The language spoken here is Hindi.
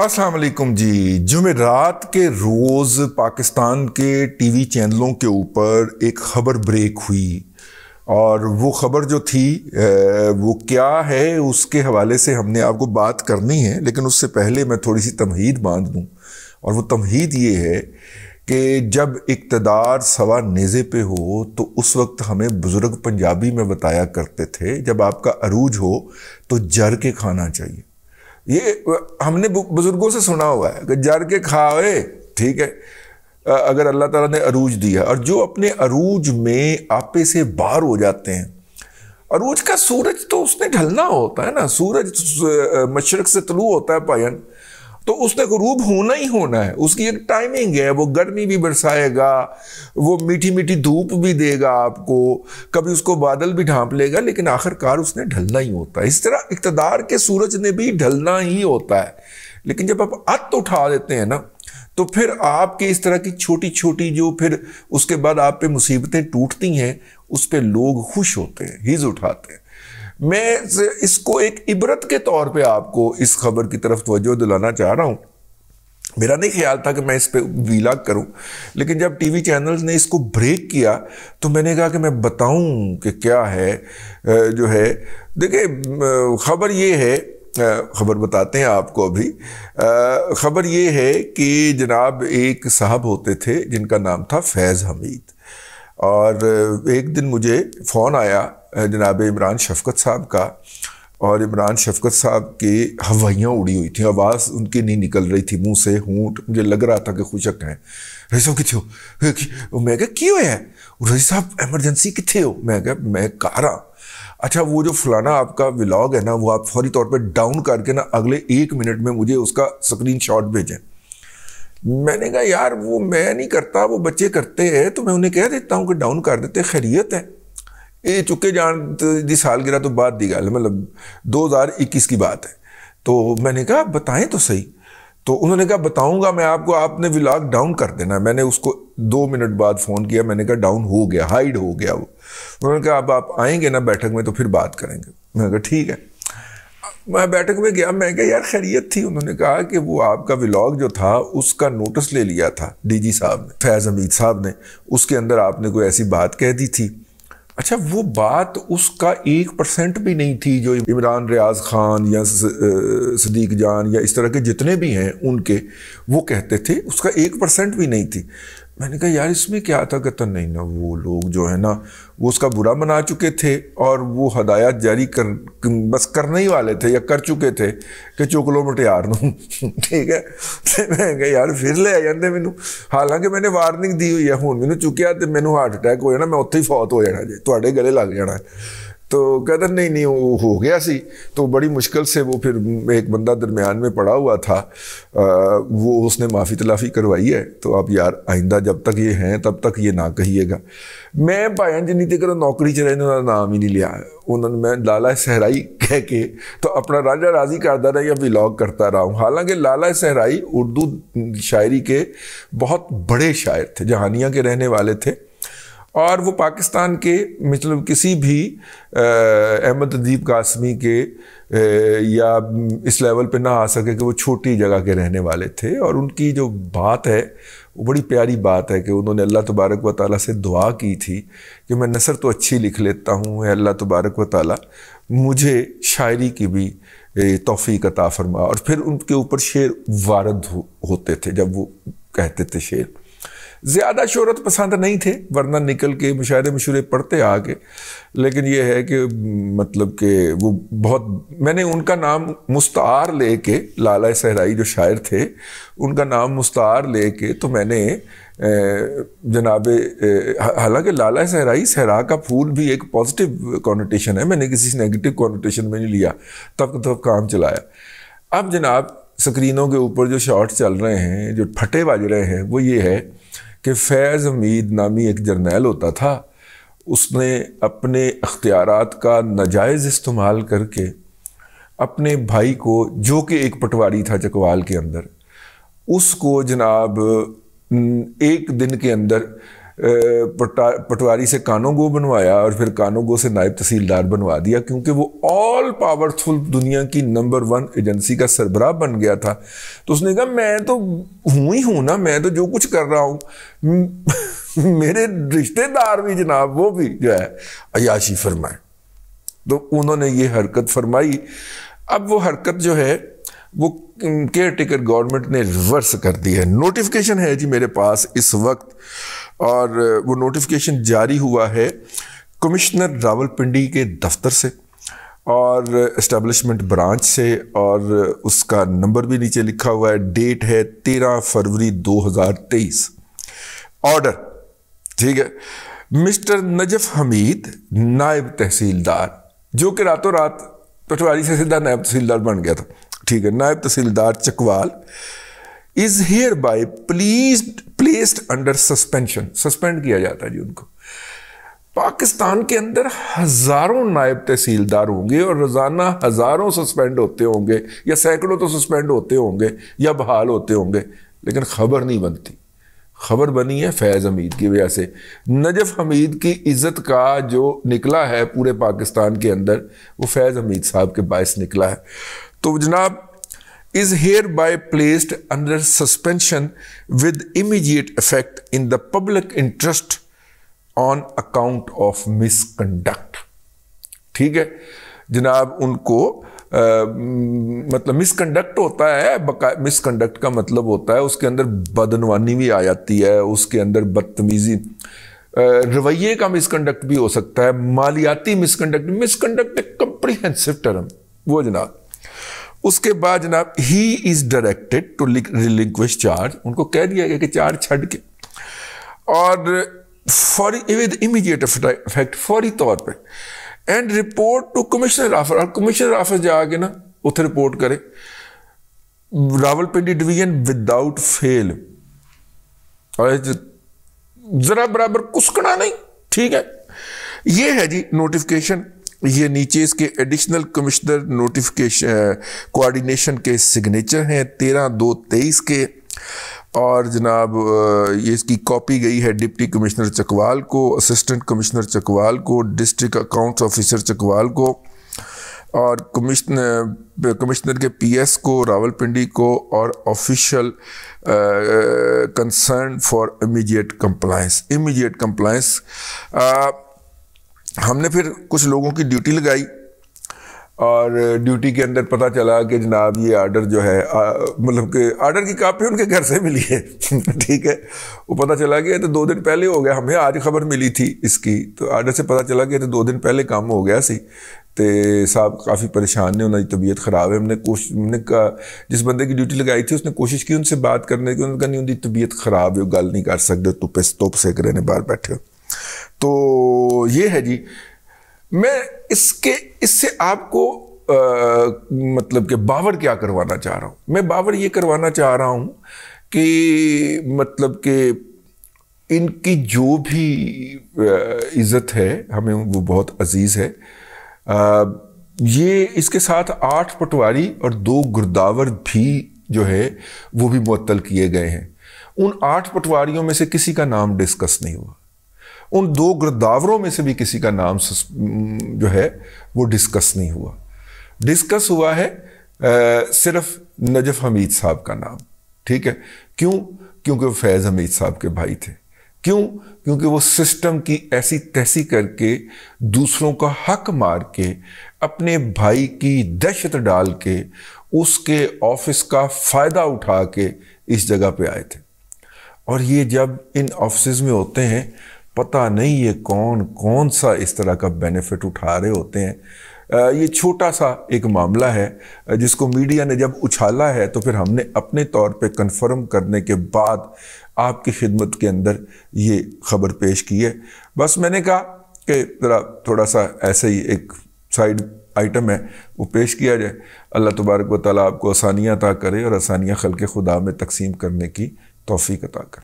असलकुम जी जुमेरात के रोज़ पाकिस्तान के टी वी चैनलों के ऊपर एक ख़बर ब्रेक हुई और वो ख़बर जो थी वो क्या है उसके हवाले से हमने आपको बात करनी है लेकिन उससे पहले मैं थोड़ी सी तमहीद बांध लूँ और वो तमहीद ये है कि जब इकतदार सवा नेज़े पे हो तो उस वक्त हमें बुज़ुर्ग पंजाबी में बताया करते थे जब आपका अरूज हो तो जर के खाना चाहिए ये हमने बुजुर्गों से सुना हुआ है कि जर के खाए ठीक है अगर अल्लाह ताला ने अरूज दिया और जो अपने अरूज में आपे से बाहर हो जाते हैं अरूज का सूरज तो उसने ढलना होता है ना सूरज मशरक से तलू होता है पायन तो उसने गरूब होना ही होना है उसकी एक टाइमिंग है वो गर्मी भी बरसाएगा वो मीठी मीठी धूप भी देगा आपको कभी उसको बादल भी ढांप लेगा लेकिन आखिरकार उसने ढलना ही होता है इस तरह इकतदार के सूरज ने भी ढलना ही होता है लेकिन जब आप अत उठा देते हैं ना तो फिर आपके इस तरह की छोटी छोटी जो फिर उसके बाद आप पे मुसीबतें टूटती हैं उस पर लोग खुश होते हैं हिज उठाते हैं मैं इसको एक इबरत के तौर पे आपको इस खबर की तरफ तवज्जो दिलाना चाह रहा हूँ मेरा नहीं ख्याल था कि मैं इस पर वीलाग करूं लेकिन जब टीवी चैनल्स ने इसको ब्रेक किया तो मैंने कहा कि मैं बताऊं कि क्या है जो है देखिए खबर ये है खबर बताते हैं आपको अभी खबर ये है कि जनाब एक साहब होते थे जिनका नाम था फैज़ हमीद और एक दिन मुझे फ़ोन आया जनाब इमरान शफकत साहब का और इमरान शफकत साहब की हवाइयाँ उड़ी हुई थी आवाज़ उनकी नहीं निकल रही थी मुंह से हूँट मुझे लग रहा था कि खुशक हैं रही साहब कितने हो मैं क्या क्यों है रही साहब एमरजेंसी कितने हो मैं क्या मैं कारा हाँ। अच्छा वो जो फलाना आपका व्लॉग है ना वो आप फौरी तौर पर डाउन करके ना अगले एक मिनट में मुझे उसका स्क्रीन शॉट भेजें मैंने कहा यार वो मैं नहीं करता वो बच्चे करते हैं तो मैं उन्हें कह देता हूँ कि डाउन कर देते खैरियत है ये चुके जान दी सालगिरह तो बाद दी गल मतलब 2021 की बात है तो मैंने कहा बताएं तो सही तो उन्होंने कहा बताऊंगा मैं आपको आपने व्लॉग डाउन कर देना मैंने उसको दो मिनट बाद फ़ोन किया मैंने कहा डाउन हो गया हाइड हो गया वो उन्होंने कहा अब आप आएंगे ना बैठक में तो फिर बात करेंगे मैंने कहा ठीक है मैं बैठक में गया मैं कहा यार खैरियत थी उन्होंने कहा कि वो आपका व्लॉग जो था उसका नोटिस ले लिया था डीजी साहब ने फैज़ हमीद साहब ने उसके अंदर आपने कोई ऐसी बात कह दी थी अच्छा वो बात उसका एक परसेंट भी नहीं थी जो इमरान रियाज खान या सदीक जान या इस तरह के जितने भी हैं उनके वो कहते थे उसका एक परसेंट भी नहीं थी मैंने कहा यार इसमें क्या था कहता नहीं ना वो लोग जो है ना वो उसका बुरा मना चुके थे और वो हदायत जारी कर बस करने ही वाले थे या कर चुके थे कि चोकलो मटियार ठीक है तो मैं कहा यार फिर ले आ जाते मैं हालांकि मैंने वार्निंग दी हुई है हूँ मैंने चुकया तो मैं हार्ट अटैक हो जाए मैं उत्थे ही फौत हो जाना जी थोड़े गले लग जाना तो कहते नहीं नहीं वो हो गया सी तो बड़ी मुश्किल से वो फिर एक बंदा दरमियान में पड़ा हुआ था आ, वो उसने माफ़ी तलाफ़ी करवाई है तो आप यार आइंदा जब तक ये हैं तब तक ये ना कहिएगा मैं भाया जिन्नी तक नौकरी च रहने नाम ही नहीं लिया उन्होंने मैं लाला सहराई कह के तो अपना राजा राजी करता रहा या बिलॉग करता रहा हूँ हालांकि लाला सहराई उर्दू शायरी के बहुत बड़े शायर थे जहानिया के रहने वाले थे और वो पाकिस्तान के मतलब किसी भी अहमद अदीब कासमी के या इस लेवल पे ना आ सके कि वो छोटी जगह के रहने वाले थे और उनकी जो बात है वो बड़ी प्यारी बात है कि उन्होंने अल्लाह तबारक व ताली से दुआ की थी कि मैं नसर तो अच्छी लिख लेता हूँ अल्लाह तबारक व ताली मुझे शायरी की भी तोफ़ी का ताफरमा और फिर उनके ऊपर शेर वारद हो, होते थे जब वो कहते थे शेर ज़्यादा शहरत पसंद नहीं थे वरना निकल के मुशाहरे मशूरे पढ़ते आके लेकिन ये है कि मतलब कि वो बहुत मैंने उनका नाम मुस्तार ले के लाला सहराई जो शायर थे उनका नाम मुस्तार ले के तो मैंने जनाब हालांकि लाला सहराई सहरा का फूल भी एक पॉजिटिव कॉनोटेशन है मैंने किसी नेगेटिव कॉनोटेशन में नहीं लिया तब तब तो काम चलाया अब जनाब स्क्रीनों के ऊपर जो शॉर्ट्स चल रहे हैं जो फटे बज रहे हैं वो ये है कि फैज़ हमीद नामी एक जर्नैल होता था उसने अपने अख्तियार का नाजायज़ इस्तेमाल करके अपने भाई को जो कि एक पटवारी था चकवाल के अंदर उसको जनाब एक दिन के अंदर पटवारी से कानों गो बनवाया और फिर कानों गो से नायब तहसीलदार बनवा दिया क्योंकि वो ऑल पावरफुल दुनिया की नंबर वन एजेंसी का सरबराह बन गया था तो उसने कहा मैं तो हूँ ही हूँ ना मैं तो जो कुछ कर रहा हूँ मेरे रिश्तेदार भी जनाब वो भी जो है अयाशी फरमाए तो उन्होंने ये हरकत फरमाई अब वो हरकत जो है वो केयर टेकर गवर्नमेंट ने रिवर्स कर दी है नोटिफिकेशन है जी मेरे पास इस वक्त और वो नोटिफिकेशन जारी हुआ है कमिश्नर रावलपिंडी के दफ्तर से और इस्टेब्लिशमेंट ब्रांच से और उसका नंबर भी नीचे लिखा हुआ है डेट है तेरह फरवरी 2023 ऑर्डर ठीक है मिस्टर नजफ हमीद नायब तहसीलदार जो कि रातों रात पटवारी से सीधा नायब तहसीलदार बन गया था ठीक है नायब तहसीलदार Chakwal is hereby please placed under suspension suspend किया जाता है जी उनको पाकिस्तान के अंदर हजारों नायब तहसीलदार होंगे और रोजाना हजारों सस्पेंड होते होंगे या सैकड़ों तो सस्पेंड होते होंगे या बहाल होते होंगे लेकिन खबर नहीं बनती खबर बनी है फैज़ हमीद की वजह से नजफ हमीद की इज़्ज़त का जो निकला है पूरे पाकिस्तान के अंदर वो फैज़ हमीद साहब के बायस निकला है तो जनाब hereby placed under suspension with immediate effect in the public interest on account of misconduct ठीक है जनाब उनको आ, मतलब मिसकंडक्ट होता है मिसकंडक्ट का मतलब होता है उसके अंदर बदनवानी भी आ जाती है उसके अंदर बदतमीजी रवैये का मिसकंडक्ट भी हो सकता है मालियाती मिसकंडक्ट मिसकंडक्ट एक कंप्रीहेंसिव टर्म वो जनाब उसके बाद जनाब ही is directed to relinquish charge उनको कह दिया गया कि चार्ज छड़ के और फॉरी विद इमीडिएट इफेक्ट फौरी तौर पे and report to commissioner office और कमिश्नर ऑफिस जाके ना उथे रिपोर्ट करे रावलपिंडी डिवीजन विदाउट फेल और जरा बराबर कुसकड़ा नहीं ठीक है ये है जी नोटिफिकेशन ये नीचे इसके एडिशनल कमिश्नर नोटिफिकेशन कोऑर्डिनेशन के सिग्नेचर हैं तेरह दो तेईस के और जनाब ये इसकी कॉपी गई है डिप्टी कमिश्नर चकवाल को असिस्टेंट कमिश्नर चकवाल को डिस्ट्रिक्ट अकाउंट्स ऑफिसर चकवाल को और कमिश्नर कमिश्नर के पीएस को रावलपिंडी को और official concern for immediate compliance immediate compliance हमने फिर कुछ लोगों की ड्यूटी लगाई और ड्यूटी के अंदर पता चला कि जनाब ये आर्डर जो है मतलब कि आर्डर की कापी उनके घर से मिली है ठीक है वो पता चला कि तो दो दिन पहले हो गया हमें आज खबर मिली थी इसकी तो आर्डर से पता चला कि तो दो दिन पहले काम हो गया सी तो साहब काफ़ी परेशान ने ਉਹਨਾਂ तबीयत ख़राब है हमने कोश हमने कहा जिस बंदे की ड्यूटी लगाई थी उसने कोशिश की उनसे बात करने की ਦੀ ਉਹਨਾਂ ਕਹਿੰਦੀ ਉਹਦੀ ਤਬੀਅਤ ਖਰਾਬ ਹੈ ਉਹ ਗੱਲ ਨਹੀਂ ਕਰ ਸਕਦੇ ਧੁੱਪੇ ਧੁੱਪ ਸੇਕ ਰਹੇ ਨੇ ਬਾਹਰ तो ये है जी मैं इसके इससे आपको आ, मतलब के बावर क्या करवाना चाह रहा हूँ मैं बावर ये करवाना चाह रहा हूँ कि मतलब के इनकी जो भी इज़्ज़त है हमें वो बहुत अजीज़ है आ, ये इसके साथ आठ पटवारी और दो गुरदावर भी जो है वो भी मअतल किए गए हैं उन आठ पटवारियों में से किसी का नाम डिस्कस नहीं हुआ उन दो गिरदावरों में से भी किसी का नाम जो है वो डिस्कस नहीं हुआ डिस्कस हुआ है आ, सिर्फ नजफ हमीद साहब का नाम ठीक है क्यों क्योंकि वो फैज़ हमीद साहब के भाई थे क्यों क्योंकि वो सिस्टम की ऐसी तैसी करके दूसरों का हक मार के अपने भाई की दहशत डाल के उसके ऑफिस का फ़ायदा उठा के इस जगह पे आए थे और ये जब इन ऑफिस में होते हैं पता नहीं ये कौन कौन सा इस तरह का बेनिफिट उठा रहे होते हैं ये छोटा सा एक मामला है जिसको मीडिया ने जब उछाला है तो फिर हमने अपने तौर पे कंफर्म करने के बाद आपकी खिदमत के अंदर ये खबर पेश की है बस मैंने कहा कि ज़रा थोड़ा सा ऐसे ही एक साइड आइटम है वो पेश किया जाए अल्लाह तबारक व आपको आसानियाँ अता करे और आसानियाँ खल के खुदा में तकसीम करने की तोफ़ी अता करे